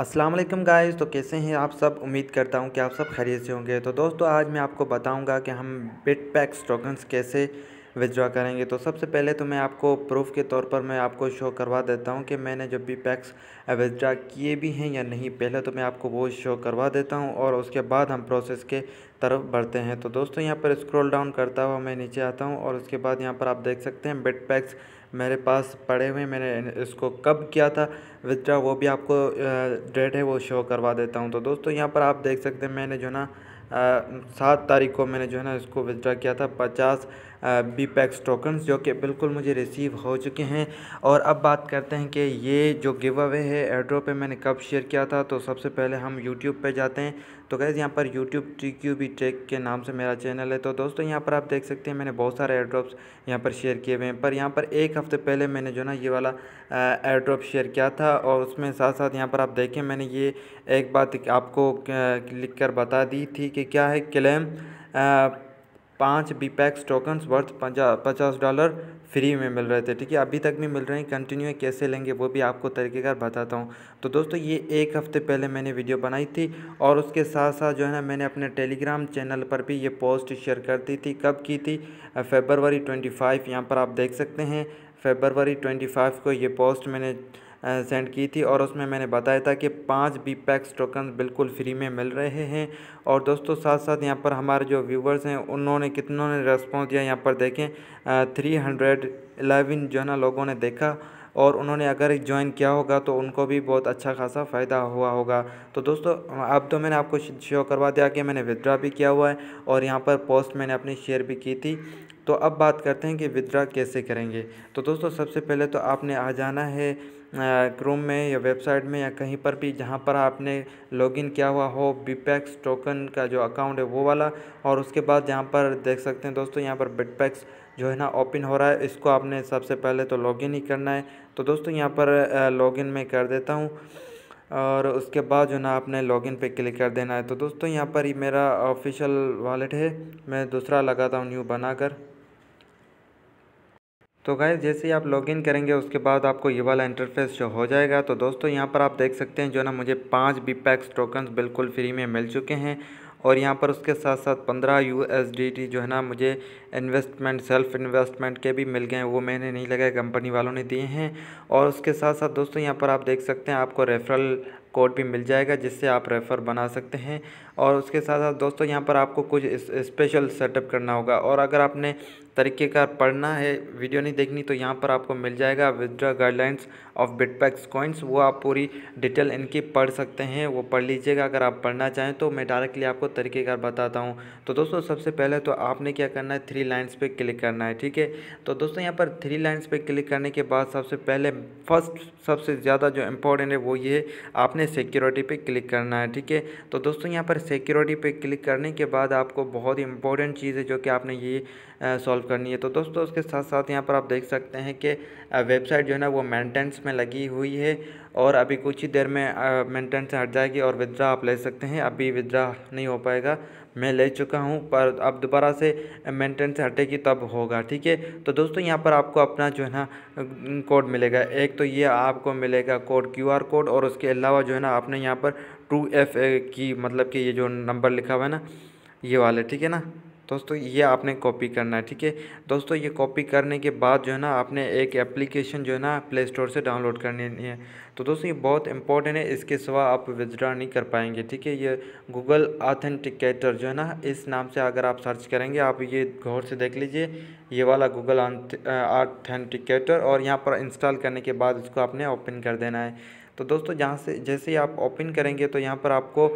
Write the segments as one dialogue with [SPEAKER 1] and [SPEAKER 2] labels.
[SPEAKER 1] अस्सलाम वालेकुम तो कैसे हैं आप सब उम्मीद करता हूं कि आप सब खैरियत से होंगे तो दोस्तों आज मैं आपको बताऊंगा कि हम बिट पैक्स टोकन्स कैसे विदड्रा करेंगे तो सबसे पहले तो मैं आपको प्रूफ के तौर पर मैं आपको शो करवा देता हूं कि मैंने जब भी पैक्स विदड्रा किए भी हैं या नहीं पहले तो मैं आपको वो शो करवा देता हूँ और उसके बाद हम प्रोसेस के तरफ बढ़ते हैं तो दोस्तों यहाँ पर स्क्रॉल डाउन करता हुआ मैं नीचे आता हूँ और उसके बाद यहाँ पर आप देख सकते हैं बिट पैक्स मेरे पास पड़े हुए मैंने इसको कब किया था विदड्रा वो भी आपको डेट है वो शो करवा देता हूँ तो दोस्तों यहाँ पर आप देख सकते हैं मैंने जो ना सात तारीख को मैंने जो है ना इसको विदड्रा किया था पचास बी पैक्स टोकन्स जो कि बिल्कुल मुझे रिसीव हो चुके हैं और अब बात करते हैं कि ये जो गिव अवे है एड्रो पे मैंने कब शेयर किया था तो सबसे पहले हम यूट्यूब पे जाते हैं तो कैसे यहाँ पर YouTube T Q B tech के नाम से मेरा चैनल है तो दोस्तों यहाँ पर आप देख सकते हैं मैंने बहुत सारे एड्रॉप्स यहाँ पर शेयर किए हुए हैं पर यहाँ पर एक हफ़्ते पहले मैंने जो ना ये वाला एड्रॉप शेयर किया था और उसमें साथ साथ यहाँ पर आप देखें मैंने ये एक बात आपको लिख कर बता दी थी कि क्या है क्लेम पाँच बी पैक्स टोकन्स वर्थ पचास डॉलर फ्री में मिल रहे थे ठीक है अभी तक भी मिल रहे हैं कंटिन्यू कैसे लेंगे वो भी आपको तरीक़ेकार बताता हूँ तो दोस्तों ये एक हफ़्ते पहले मैंने वीडियो बनाई थी और उसके साथ साथ जो है ना मैंने अपने टेलीग्राम चैनल पर भी ये पोस्ट शेयर कर दी थी कब की थी फेबरवरी ट्वेंटी फाइव यहाँ पर आप देख सकते हैं फेबरवरी ट्वेंटी फाइव को ये पोस्ट मैंने सेंड की थी और उसमें मैंने बताया था कि पाँच बी पैक्स टोकन बिल्कुल फ्री में मिल रहे हैं और दोस्तों साथ साथ यहाँ पर हमारे जो व्यूवर्स हैं उन्होंने कितनों ने रेस्पॉन्स दिया यहाँ पर देखें थ्री हंड्रेड एलेवन जो है ना लोगों ने देखा और उन्होंने अगर ज्वाइन किया होगा तो उनको भी बहुत अच्छा खासा फ़ायदा हुआ होगा तो दोस्तों अब तो मैंने आपको शो करवा दिया कि मैंने विदड्रा भी किया हुआ है और यहाँ पर पोस्ट मैंने अपनी शेयर भी की थी तो अब बात करते हैं कि विदड्रा कैसे करेंगे तो दोस्तों सबसे पहले तो आपने आ जाना है क्रोम में या वेबसाइट में या कहीं पर भी जहाँ पर आपने लॉगिन किया हुआ हो बीपैक्स टोकन का जो अकाउंट है वो वाला और उसके बाद जहां पर देख सकते हैं दोस्तों यहाँ पर बिटपैक्स जो है ना ओपन हो रहा है इसको आपने सबसे पहले तो लॉगिन ही करना है तो दोस्तों यहाँ पर लॉगिन में कर देता हूँ और उसके बाद जो ना आपने लॉगिन पे क्लिक कर देना है तो दोस्तों यहाँ पर ही मेरा ऑफिशियल वॉलेट है मैं दूसरा लगाता हूँ न्यू बनाकर तो गाइज जैसे ही आप लॉगिन करेंगे उसके बाद आपको ये वाला इंटरफेस जो हो जाएगा तो दोस्तों यहाँ पर आप देख सकते हैं जो ना मुझे पाँच बी पैक्स टोकन बिल्कुल फ्री में मिल चुके हैं और यहाँ पर उसके साथ साथ पंद्रह यू जो है ना मुझे इन्वेस्टमेंट सेल्फ इन्वेस्टमेंट के भी मिल गए हैं वो मैंने नहीं लगाए कंपनी वालों ने दिए हैं और उसके साथ साथ दोस्तों यहाँ पर आप देख सकते हैं आपको रेफरल कोड भी मिल जाएगा जिससे आप रेफ़र बना सकते हैं और उसके साथ साथ दोस्तों यहाँ पर आपको कुछ स्पेशल सेटअप करना होगा और अगर आपने तरीके का पढ़ना है वीडियो नहीं देखनी तो यहाँ पर आपको मिल जाएगा withdraw guidelines of Bitpacks coins वो आप पूरी डिटेल इनकी पढ़ सकते हैं वो पढ़ लीजिएगा अगर आप पढ़ना चाहें तो मैं डायरेक्टली आपको तरीकेकार बताता हूँ तो दोस्तों सबसे पहले तो आपने क्या करना है थ्री लाइन्स पर क्लिक करना है ठीक है तो दोस्तों यहाँ पर थ्री लाइन्स पर क्लिक करने के बाद सबसे पहले फर्स्ट सबसे ज़्यादा जो इम्पोर्टेंट है वो ये आपने सिक्योरिटी पर क्लिक करना है ठीक है तो दोस्तों यहाँ पर सिक्योरिटी पे क्लिक करने के बाद आपको बहुत ही इंपॉर्टेंट चीज़ है जो कि आपने ये सॉल्व करनी है तो दोस्तों उसके साथ साथ यहाँ पर आप देख सकते हैं कि वेबसाइट जो है ना वो मेंटेनेंस में लगी हुई है और अभी कुछ ही देर में मेंटेनेंस से हट जाएगी और विदड्रा आप ले सकते हैं अभी विदड्रा नहीं हो पाएगा मैं ले चुका हूँ पर अब दोबारा से मेंटेनेंस से हटेगी तब होगा ठीक है तो दोस्तों यहाँ पर आपको अपना जो है ना कोड मिलेगा एक तो ये आपको मिलेगा कोड क्यूआर कोड और उसके अलावा जो है ना आपने यहाँ पर टू एफ की मतलब कि ये जो नंबर लिखा हुआ है ना ये वाले ठीक है ना दोस्तों ये आपने कॉपी करना है ठीक है दोस्तों ये कॉपी करने के बाद जो है ना आपने एक एप्लीकेशन जो है ना प्ले स्टोर से डाउनलोड करनी है तो दोस्तों ये बहुत इंपॉर्टेंट है इसके सिवा आप विदड्रा नहीं कर पाएंगे ठीक है ये गूगल ऑथेंटिकेटर जो है ना इस नाम से अगर आप सर्च करेंगे आप ये गौर से देख लीजिए ये वाला गूगल ऑथेंटिकेटर और यहाँ पर इंस्टॉल करने के बाद इसको आपने ओपन कर देना है तो दोस्तों जहाँ से जैसे ही आप ओपन करेंगे तो यहाँ पर आपको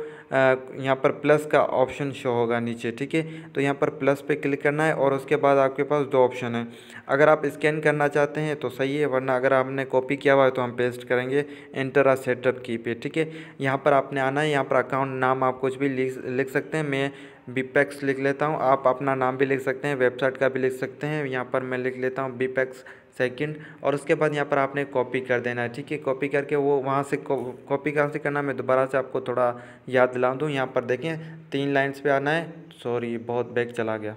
[SPEAKER 1] यहाँ पर प्लस का ऑप्शन शो होगा नीचे ठीक है तो यहाँ पर प्लस पे क्लिक करना है और उसके बाद आपके पास दो ऑप्शन है अगर आप स्कैन करना चाहते हैं तो सही है वरना अगर आपने कॉपी किया हुआ है तो हम पेस्ट करेंगे एंटर आ सेटअप की पे ठीक है यहाँ पर आपने आना है यहाँ पर अकाउंट नाम आप कुछ भी लिख लिख सकते हैं मैं बीपैक्स e लिख लेता हूँ आप अपना नाम भी लिख सकते हैं वेबसाइट का भी लिख सकते हैं यहाँ पर मैं लिख लेता हूँ बीपैक्स सेकंड और उसके बाद यहाँ पर आपने कॉपी कर देना है ठीक है कॉपी करके वो वहाँ से कॉपी कहाँ से करना मैं दोबारा से आपको थोड़ा याद दिला दूँ यहाँ पर देखें तीन लाइन्स पर आना है सॉरी बहुत बैग चला गया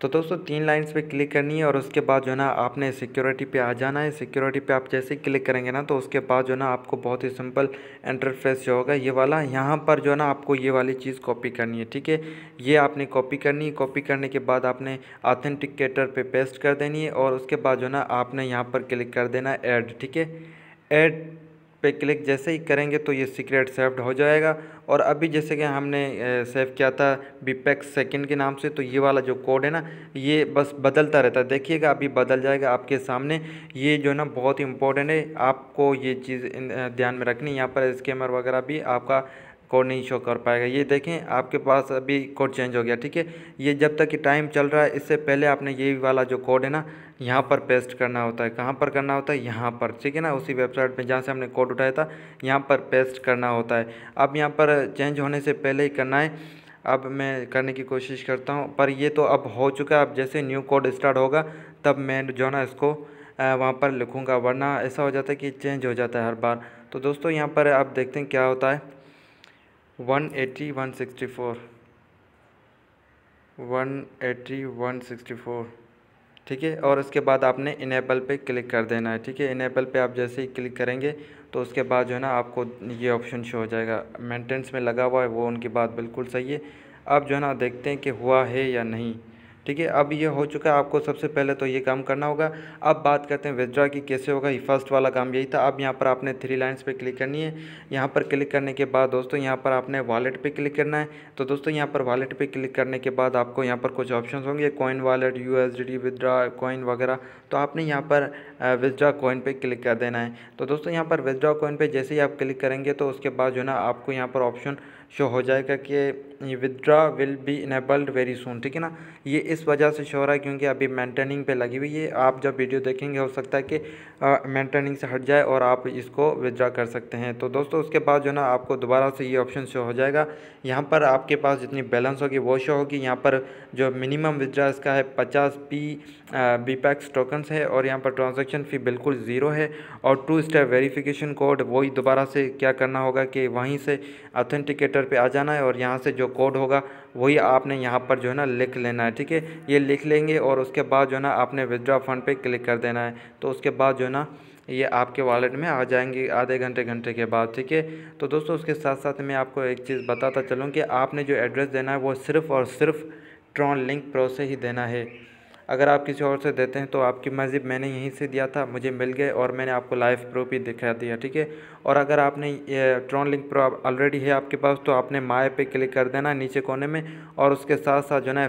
[SPEAKER 1] तो दोस्तों तीन लाइन्स पे क्लिक करनी है और उसके बाद जो है ना आपने सिक्योरिटी पे आ जाना है सिक्योरिटी पे आप जैसे क्लिक करेंगे ना तो उसके बाद जो है ना आपको बहुत ही सिंपल इंटरफेस जो होगा ये वाला यहाँ पर जो है ना आपको ये वाली चीज़ कॉपी करनी है ठीक है ये आपने कॉपी करनी है कॉपी करने के बाद आपने ऑथेंटिकेटर पर पे पेस्ट कर देनी है और उसके बाद जो है ना आपने यहाँ पर क्लिक कर देना ऐड ठीक है एड पे क्लिक जैसे ही करेंगे तो ये सीक्रेट सेव्ड हो जाएगा और अभी जैसे कि हमने सेव किया था बीपेक्स सेकंड के नाम से तो ये वाला जो कोड है ना ये बस बदलता रहता है देखिएगा अभी बदल जाएगा आपके सामने ये जो है ना बहुत इंपॉर्टेंट है आपको ये चीज़ ध्यान में रखनी यहाँ पर स्कैमर वगैरह भी आपका कोड नहीं शो कर पाएगा ये देखें आपके पास अभी कोड चेंज हो गया ठीक है ये जब तक कि टाइम चल रहा है इससे पहले आपने ये वाला जो कोड है ना यहाँ पर पेस्ट करना होता है कहाँ पर करना होता है यहाँ पर ठीक है ना उसी वेबसाइट पे जहाँ से हमने कोड उठाया था यहाँ पर पेस्ट करना होता है अब यहाँ पर चेंज होने से पहले ही करना है अब मैं करने की कोशिश करता हूँ पर ये तो अब हो चुका है अब जैसे न्यू कोड स्टार्ट होगा तब मैं जो ना इसको वहाँ पर लिखूँगा वरना ऐसा हो जाता है कि चेंज हो जाता है हर बार तो दोस्तों यहाँ पर आप देखते हैं क्या होता है one eighty one sixty four one eighty one sixty four ठीक है और उसके बाद आपने इनेबल पे क्लिक कर देना है ठीक है इनेबल पे आप जैसे ही क्लिक करेंगे तो उसके बाद जो है ना आपको ये ऑप्शन शो हो जाएगा मेंटेनेंस में लगा हुआ है वो उनकी बात बिल्कुल सही है अब जो है ना देखते हैं कि हुआ है या नहीं ठीक है अब ये हो चुका है आपको सबसे पहले तो ये काम करना होगा अब बात करते हैं विदड्रा की कैसे होगा ये फर्स्ट वाला काम यही था अब यहाँ पर आपने थ्री लाइन्स पे क्लिक करनी है यहाँ पर क्लिक करने के बाद दोस्तों यहाँ पर आपने वॉलेट पे क्लिक करना है तो दोस्तों यहाँ पर वॉलेट पे क्लिक करने के बाद आपको यहाँ पर कुछ ऑप्शन होंगे coin wallet U S D withdraw coin वगैरह तो आपने यहाँ पर विदड्रा कॉइन पर क्लिक कर देना है तो दोस्तों यहाँ पर विदड्रा कॉइन पर जैसे ही आप क्लिक करेंगे तो उसके बाद जो है ना आपको यहाँ पर ऑप्शन शो हो जाएगा कि ये withdraw will be enabled very soon ठीक है ना ये इस वजह से शोर है क्योंकि अभी मेंटेनिंग पे लगी हुई है आप जब वीडियो देखेंगे हो सकता है कि मेंटेनिंग से हट जाए और आप इसको विदड्रा कर सकते हैं तो दोस्तों उसके बाद जो ना आपको दोबारा से ये ऑप्शन शो हो जाएगा यहाँ पर आपके पास जितनी बैलेंस होगी वो शो होगी यहाँ पर जो मिनिमम विदड्रा इसका है पचास पी बी पैक्स टोकन्स है और यहाँ पर ट्रांजेक्शन फ़ी बिल्कुल ज़ीरो है और टू स्टेप वेरीफिकेशन कोड वही दोबारा से क्या करना होगा कि वहीं से ऑथेंटिकेटर पर आ जाना है और यहाँ से जो कोड होगा वही आपने यहाँ पर जो है ना लिख लेना है ठीक है ये लिख लेंगे और उसके बाद जो है ना आपने विदड्रॉ फंड पे क्लिक कर देना है तो उसके बाद जो है ना ये आपके वॉलेट में आ जाएंगे आधे घंटे घंटे के बाद ठीक है तो दोस्तों उसके साथ साथ मैं आपको एक चीज़ बताता चलूँ कि आपने जो एड्रेस देना है वो सिर्फ़ और सिर्फ ट्रॉन लिंक प्रो से ही देना है अगर आप किसी और से देते हैं तो आपकी मस्जिद मैंने यहीं से दिया था मुझे मिल गए और मैंने आपको लाइव प्रूफ भी दिखा दिया ठीक है और अगर आपने ये ट्रॉन लिंक प्रो ऑलरेडी है आपके पास तो आपने माए पे क्लिक कर देना नीचे कोने में और उसके साथ साथ जो ना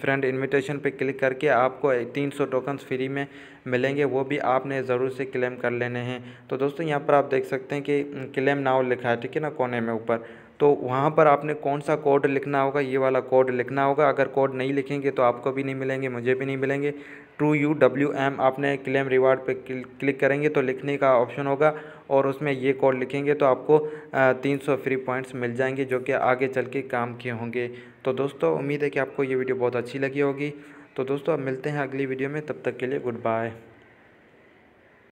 [SPEAKER 1] फ्रेंड इनविटेशन पे क्लिक करके आपको तीन सौ टोकन्स फ्री में मिलेंगे वो भी आपने ज़रूर से क्लेम कर लेने हैं तो दोस्तों यहाँ पर आप देख सकते हैं कि क्लेम नाव लिखा है ठीक है ना कोने में ऊपर तो वहाँ पर आपने कौन सा कोड लिखना होगा ये वाला कोड लिखना होगा अगर कोड नहीं लिखेंगे तो आपको भी नहीं मिलेंगे मुझे भी नहीं मिलेंगे ट्रू यू डब्ल्यू एम आपने क्लेम रिवार्ड पे क्लिक करेंगे तो लिखने का ऑप्शन होगा और उसमें ये कोड लिखेंगे तो आपको तीन सौ फ्री पॉइंट्स मिल जाएंगे जो कि आगे चल के काम के होंगे तो दोस्तों उम्मीद है कि आपको ये वीडियो बहुत अच्छी लगी होगी तो दोस्तों अब मिलते हैं अगली वीडियो में तब तक के लिए गुड बाय